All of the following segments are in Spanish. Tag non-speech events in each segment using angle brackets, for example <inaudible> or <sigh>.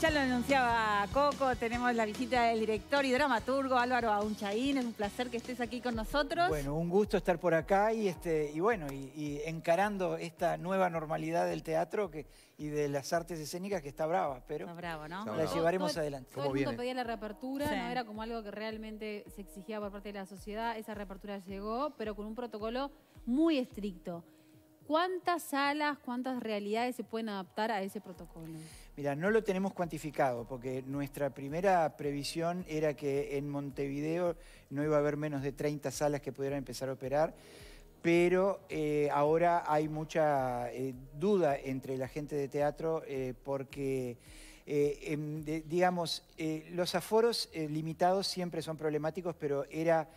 ya lo anunciaba Coco, tenemos la visita del director y dramaturgo Álvaro Aunchaín, es un placer que estés aquí con nosotros. Bueno, un gusto estar por acá y, este, y bueno, y, encarando esta nueva normalidad del teatro que, y de las artes escénicas que está brava, pero está bravo, ¿no? la llevaremos adelante. Todo el pedía la reapertura, no era como algo que realmente se exigía por parte de la sociedad, esa reapertura llegó, pero con un protocolo muy estricto. ¿Cuántas salas, cuántas realidades se pueden adaptar a ese protocolo? Mira, no lo tenemos cuantificado porque nuestra primera previsión era que en Montevideo no iba a haber menos de 30 salas que pudieran empezar a operar, pero eh, ahora hay mucha eh, duda entre la gente de teatro eh, porque... digamos, los aforos limitados siempre son problemáticos, pero era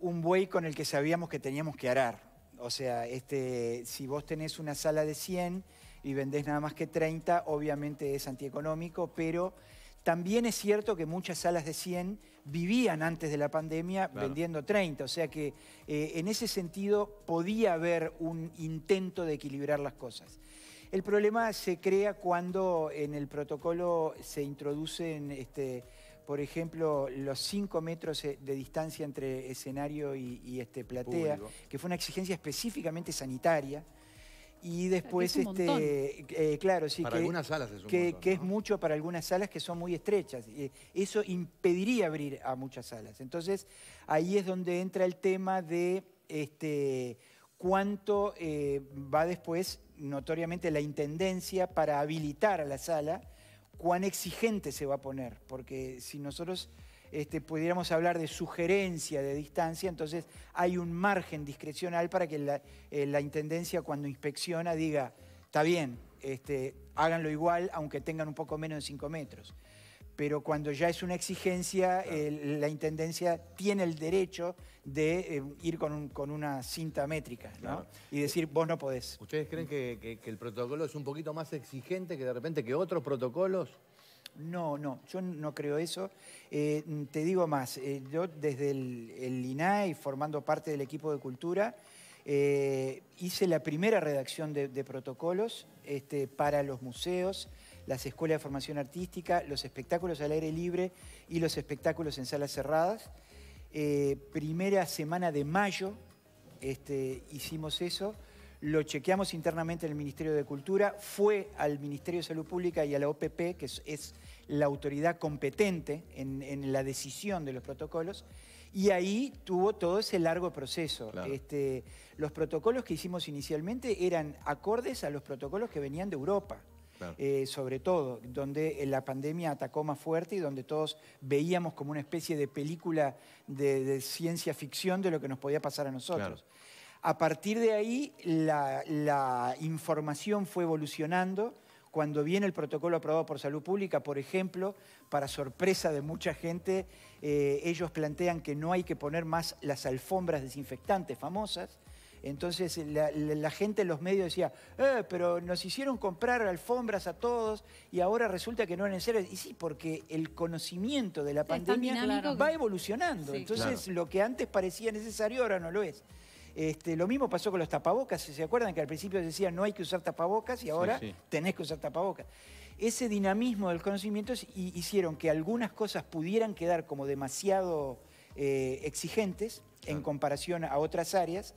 un buey con el que sabíamos que teníamos que arar. O sea, este, si vos tenés una sala de 100, y vendés nada más que 30, obviamente es antieconómico, pero también es cierto que muchas salas de 100 vivían antes de la pandemia vendiendo 30, o sea que eh, en ese sentido podía haber un intento de equilibrar las cosas. El problema se crea cuando en el protocolo se introducen, este, por ejemplo, los 5 metros eh, de distancia entre escenario y, este, platea, que fue una exigencia específicamente sanitaria. Y después, este, eh, claro, sí, que, algunas salas es, que, es mucho para algunas salas que son muy estrechas. Eh, eso impediría abrir a muchas salas. Entonces, ahí es donde entra el tema de este, cuánto eh, va después, notoriamente, la Intendencia para habilitar a la sala, cuán exigente se va a poner. Porque si nosotros este, pudiéramos hablar de sugerencia de distancia, entonces hay un margen discrecional para que la, eh, Intendencia cuando inspecciona diga, está bien, este, háganlo igual aunque tengan un poco menos de 5 metros. Pero cuando ya es una exigencia, la Intendencia tiene el derecho de eh, ir con, una cinta métrica y decir, vos no podés. ¿Ustedes creen que el protocolo es un poquito más exigente que de repente que otros protocolos? No, no, yo no creo eso. Eh, te digo más, eh, yo desde el, el, formando parte del equipo de cultura, eh, hice la primera redacción de, protocolos este, para los museos, las escuelas de formación artística, los espectáculos al aire libre y los espectáculos en salas cerradas. primera semana de mayo este, hicimos eso lo chequeamos internamente en el Ministerio de Cultura, fue al Ministerio de Salud Pública y a la OPP, que es, la autoridad competente en, la decisión de los protocolos, y ahí tuvo todo ese largo proceso. Este, los protocolos que hicimos inicialmente eran acordes a los protocolos que venían de Europa. Eh, sobre todo, donde la pandemia atacó más fuerte y donde todos veíamos como una especie de película de, ciencia ficción de lo que nos podía pasar a nosotros. A partir de ahí, la, información fue evolucionando. Cuando viene el protocolo aprobado por Salud Pública, por ejemplo, para sorpresa de mucha gente, eh, ellos plantean que no hay que poner más las alfombras desinfectantes famosas. Entonces la, gente en los medios decía, eh, pero nos hicieron comprar alfombras a todos y ahora resulta que no eran necesarias. Y sí, porque el conocimiento de la pandemia va evolucionando. Entonces lo que antes parecía necesario ahora no lo es. Este, lo mismo pasó con los tapabocas, ¿se acuerdan que al principio decían no hay que usar tapabocas y ahora tenés que usar tapabocas? Ese dinamismo del conocimiento hicieron que algunas cosas pudieran quedar como demasiado eh, exigentes en comparación a otras áreas,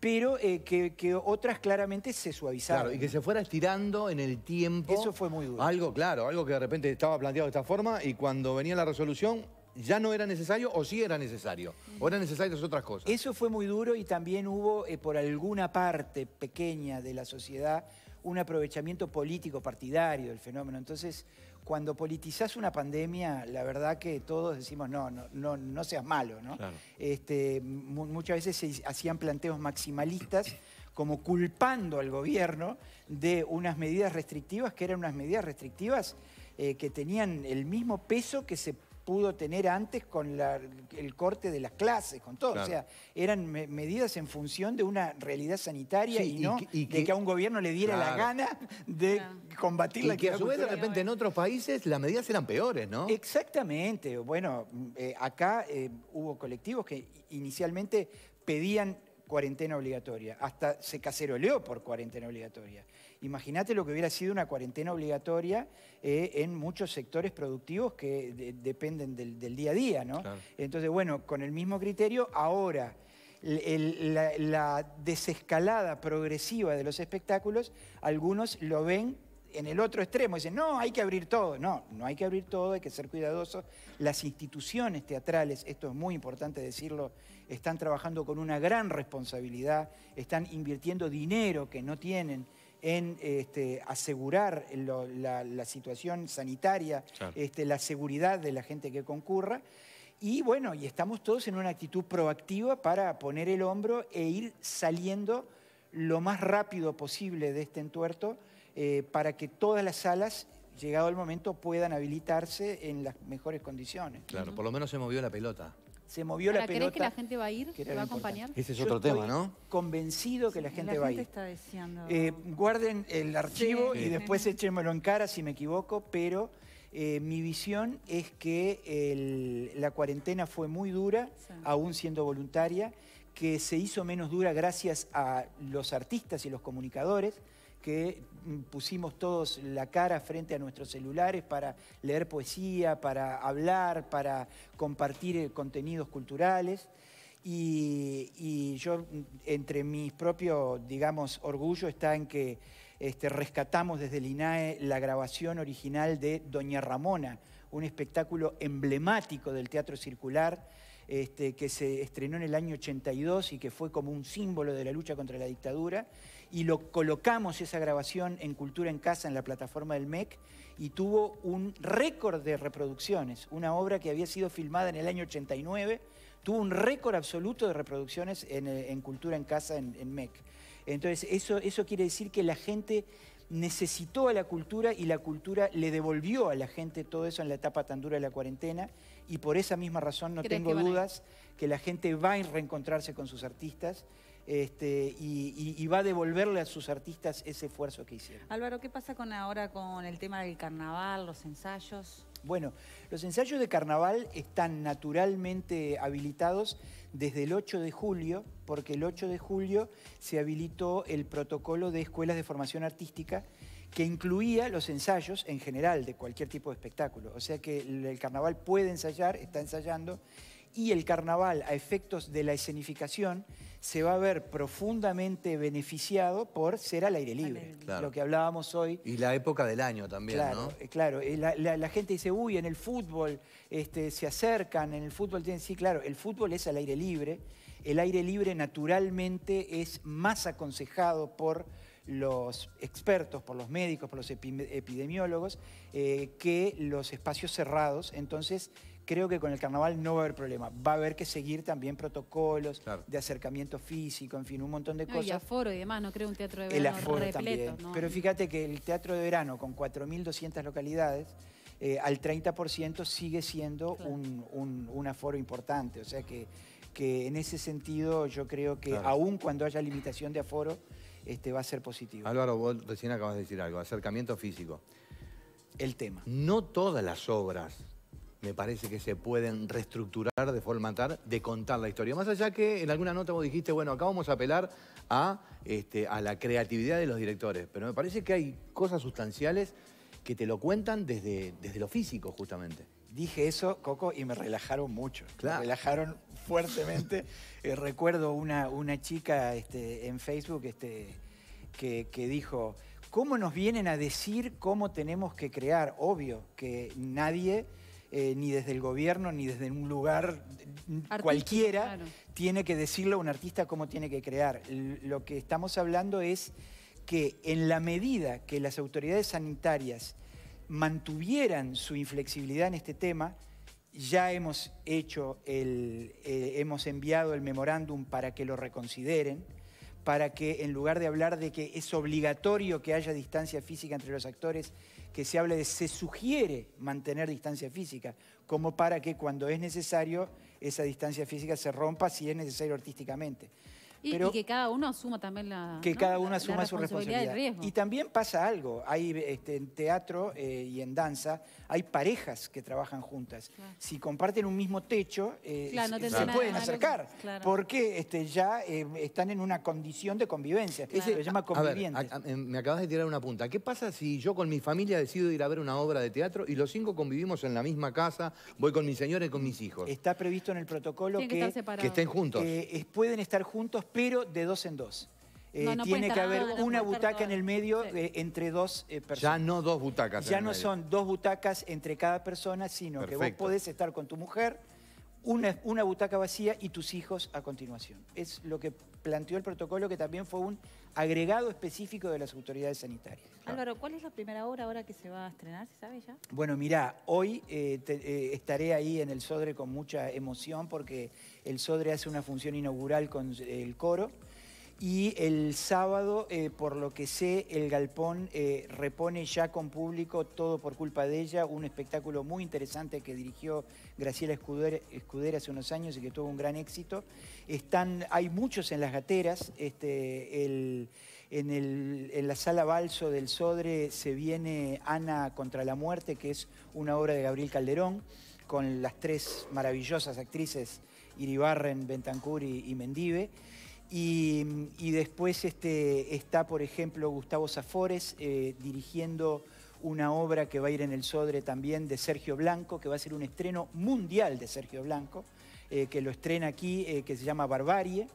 pero eh, que, otras claramente se suavizaron. Claro, y que se fuera estirando en el tiempo. Eso fue muy duro. Algo, claro, algo que de repente estaba planteado de esta forma y cuando venía la resolución ya no era necesario o sí era necesario, o eran necesarias otras cosas. Eso fue muy duro y también hubo eh, por alguna parte pequeña de la sociedad un aprovechamiento político partidario del fenómeno. Entonces, cuando politizás una pandemia, la verdad que todos decimos, no, no, no, seas malo, ¿no? Este, muchas veces se hacían planteos maximalistas como culpando al gobierno de unas medidas restrictivas que eran unas medidas restrictivas eh, que tenían el mismo peso que se pudo tener antes con el corte de las clases, con todo. O sea, eran medidas en función de una realidad sanitaria y, no de que a un gobierno le diera la gana de combatir y la que a su vez de repente en otros países las medidas eran peores, ¿no? Exactamente. Bueno, eh, acá eh, hubo colectivos que inicialmente pedían cuarentena obligatoria, hasta se caseroleó por cuarentena obligatoria. Imagínate lo que hubiera sido una cuarentena obligatoria eh, en muchos sectores productivos que dependen del, día a día, ¿no? Entonces, bueno, con el mismo criterio, ahora... la, la desescalada progresiva de los espectáculos, algunos lo ven en el otro extremo dicen, no, hay que abrir todo. No, no hay que abrir todo, hay que ser cuidadosos. Las instituciones teatrales, esto es muy importante decirlo, están trabajando con una gran responsabilidad, están invirtiendo dinero que no tienen en este, asegurar la, situación sanitaria, este, la seguridad de la gente que concurra. Y bueno, y estamos todos en una actitud proactiva para poner el hombro e ir saliendo lo más rápido posible de este entuerto eh, para que todas las salas, llegado el momento, puedan habilitarse en las mejores condiciones. Claro, por lo menos se movió la pelota se movió la ¿Crees que la gente va a ir? ¿Va a acompañar? Ese es otro tema, ¿no? Convencido que la gente va a ir. Está diciendo... Eh, guarden el archivo y después échenmelo en cara si me equivoco, pero eh, mi visión es que la cuarentena fue muy dura, aún siendo voluntaria, que se hizo menos dura gracias a los artistas y los comunicadores que pusimos todos la cara frente a nuestros celulares para leer poesía, para hablar, para compartir eh, contenidos culturales. Y, yo, entre mis propios, digamos, orgullo está en que este, rescatamos desde el INAE la grabación original de Doña Ramona, un espectáculo emblemático del teatro circular este, que se estrenó en el año 82 y que fue como un símbolo de la lucha contra la dictadura. Y lo colocamos esa grabación en Cultura en Casa, en la plataforma del MEC, y tuvo un récord de reproducciones. Una obra que había sido filmada en el año 89, tuvo un récord absoluto de reproducciones en, eh, Cultura en Casa, en, MEC. Entonces, eso, eso quiere decir que la gente necesitó a la cultura y la cultura le devolvió a la gente todo eso en la etapa tan dura de la cuarentena y por esa misma razón no tengo dudas que la gente va a reencontrarse con sus artistas este, y, y, va a devolverle a sus artistas ese esfuerzo que hicieron. Álvaro, ¿qué pasa con ahora con el tema del carnaval, los ensayos? Bueno, los ensayos de carnaval están naturalmente habilitados desde el 8 de julio, porque el 8 de julio se habilitó el protocolo de escuelas de formación artística que incluía los ensayos en general de cualquier tipo de espectáculo. O sea que el carnaval puede ensayar, está ensayando y el carnaval a efectos de la escenificación se va a ver profundamente beneficiado por ser al aire libre, lo que hablábamos hoy. Y la época del año también, claro, ¿no? Eh, claro, eh, la, gente dice, uy, en el fútbol este, se acercan, en el fútbol tienen... Sí, claro, el fútbol es al aire libre, el aire libre naturalmente es más aconsejado por los expertos, por los médicos, por los epidemiólogos, eh, que los espacios cerrados. Entonces, creo que con el carnaval no va a haber problema. Va a haber que seguir también protocolos de acercamiento físico, en fin, un montón de cosas. Y aforo y demás, no creo un teatro de verano. El aforo repleto, también. Pero fíjate que el teatro de verano con 4.200 localidades, eh, al 30% sigue siendo un, aforo importante. O sea que, que en ese sentido yo creo que aún cuando haya limitación de aforo, este, va a ser positivo. Álvaro, vos recién acabas de decir algo, acercamiento físico. El tema. No todas las obras me parece que se pueden reestructurar de forma de contar la historia. Más allá que en alguna nota vos dijiste, bueno, acá vamos a apelar a, este, a la creatividad de los directores, pero me parece que hay cosas sustanciales que te lo cuentan desde, desde lo físico, justamente. Dije eso, Coco, y me relajaron mucho. Me relajaron fuertemente. <laughs> Eh, recuerdo una, una chica este, en Facebook este, que, que dijo, ¿cómo nos vienen a decir cómo tenemos que crear? Obvio que nadie eh, ni desde el gobierno, ni desde un lugar cualquiera, tiene que decirle a un artista cómo tiene que crear. Lo que estamos hablando es que en la medida que las autoridades sanitarias mantuvieran su inflexibilidad en este tema, ya hemos hecho el, eh, hemos enviado el memorándum para que lo reconsideren para que en lugar de hablar de que es obligatorio que haya distancia física entre los actores, que se hable de se sugiere mantener distancia física, como para que cuando es necesario esa distancia física se rompa si es necesario artísticamente. Y, que cada uno asuma también la Que cada uno asuma su responsabilidad. Y también pasa algo, hay este, en teatro eh, y en danza, hay parejas que trabajan juntas. Si comparten un mismo techo, eh, se, pueden acercar, porque este, ya eh, están en una condición de convivencia. Eso se llama em, me acabas de tirar una punta. ¿Qué pasa si yo con mi familia decido ir a ver una obra de teatro y los cinco convivimos en la misma casa, voy con mis señores y con mis hijos? Está previsto en el protocolo que, que estén juntos. pueden estar juntos, pero de dos en dos. Eh, tiene que haber una butaca en el medio entre dos eh, personas. Ya no dos butacas. Ya no son dos butacas entre cada persona, sino que vos podés estar con tu mujer, una, una, butaca vacía y tus hijos a continuación. Es lo que planteó el protocolo que también fue un agregado específico de las autoridades sanitarias. Álvaro, ¿cuál es la primera obra ahora que se va a estrenar? ya? Bueno, mirá, hoy eh, eh, estaré ahí en el Sodre con mucha emoción porque el Sodre hace una función inaugural con eh, el coro y el sábado, eh, por lo que sé, el Galpón eh, repone ya con público todo por culpa de ella, un espectáculo muy interesante que dirigió Graciela Escudera, hace unos años y que tuvo un gran éxito. Están, hay muchos en las gateras, este, en, la sala Balso del Sodre se viene Ana contra la muerte, que es una obra de Gabriel Calderón, con las tres maravillosas actrices Iribarren, Bentancur y, y Mendive. Y, después este, está, por ejemplo, Gustavo Zafores eh, dirigiendo una obra que va a ir en el Sodre también de Sergio Blanco, que va a ser un estreno mundial de Sergio Blanco, eh, que lo estrena aquí, eh, que se llama Barbarie.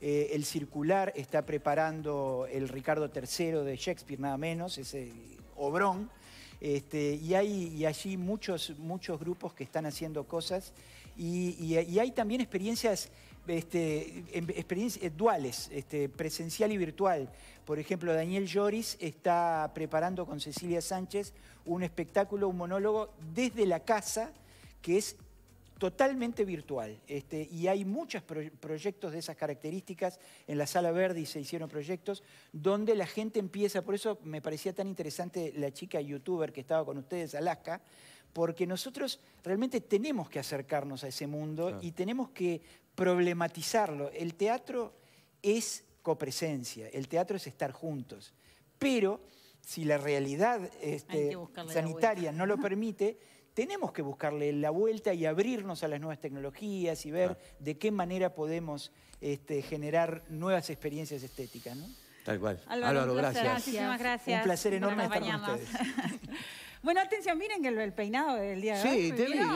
el Circular está preparando el Ricardo III de Shakespeare, nada menos, ese obrón. Este, y hay allí muchos, muchos grupos que están haciendo cosas y hay también experiencias este, em, experiencias eh, duales, este, presencial y virtual. Por ejemplo, Daniel Lloris está preparando con Cecilia Sánchez un espectáculo, un monólogo desde la casa, que es totalmente virtual. Este, y hay muchos proyectos de esas características. En la Sala verde se hicieron proyectos donde la gente empieza, por eso me parecía tan interesante la chica youtuber que estaba con ustedes, Alaska, porque nosotros realmente tenemos que acercarnos a ese mundo y tenemos que problematizarlo. El teatro es copresencia, el teatro es estar juntos, pero si la realidad este, sanitaria no lo <laughs> permite, tenemos que buscarle la vuelta y abrirnos a las nuevas tecnologías y ver de qué manera podemos este, generar nuevas experiencias estéticas. ¿no? Tal cual. Álvaro, gracias. Muchísimas gracias. Un placer enorme estar con ustedes. <laughs> bueno, atención, miren el, peinado del día de hoy. Sí, te vi.